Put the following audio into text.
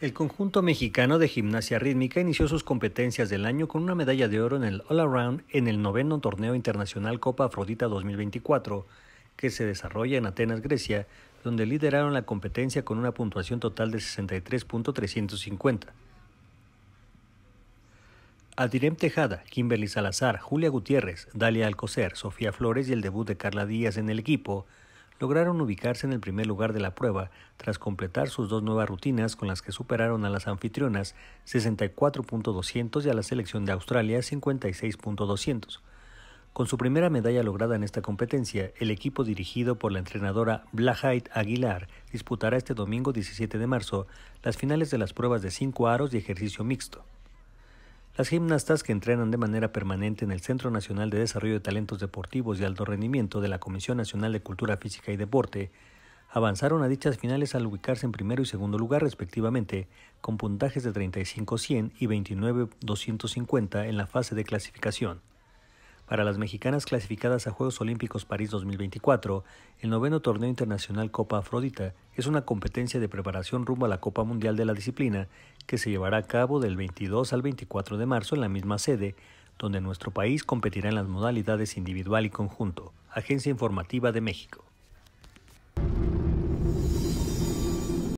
El conjunto mexicano de gimnasia rítmica inició sus competencias del año con una medalla de oro en el All Around en el noveno torneo internacional Copa Afrodita 2024, que se desarrolla en Atenas, Grecia, donde lideraron la competencia con una puntuación total de 63.350. Adirem Tejada, Kimberly Salazar, Julia Gutiérrez, Dalia Alcocer, Sofía Flores y el debut de Carla Díaz en el equipo lograron ubicarse en el primer lugar de la prueba tras completar sus dos nuevas rutinas con las que superaron a las anfitrionas 64.200 y a la selección de Australia 56.200. Con su primera medalla lograda en esta competencia, el equipo dirigido por la entrenadora Blahait Aguilar disputará este domingo 17 de marzo las finales de las pruebas de 5 aros y ejercicio mixto. Las gimnastas que entrenan de manera permanente en el Centro Nacional de Desarrollo de Talentos Deportivos y Alto Rendimiento de la Comisión Nacional de Cultura Física y Deporte avanzaron a dichas finales al ubicarse en primero y segundo lugar respectivamente, con puntajes de 35-100 y 29-250 en la fase de clasificación. Para las mexicanas clasificadas a Juegos Olímpicos París 2024, el noveno torneo internacional Copa Afrodita es una competencia de preparación rumbo a la Copa Mundial de la disciplina que se llevará a cabo del 22 al 24 de marzo en la misma sede, donde nuestro país competirá en las modalidades individual y conjunto. Agencia Informativa de México.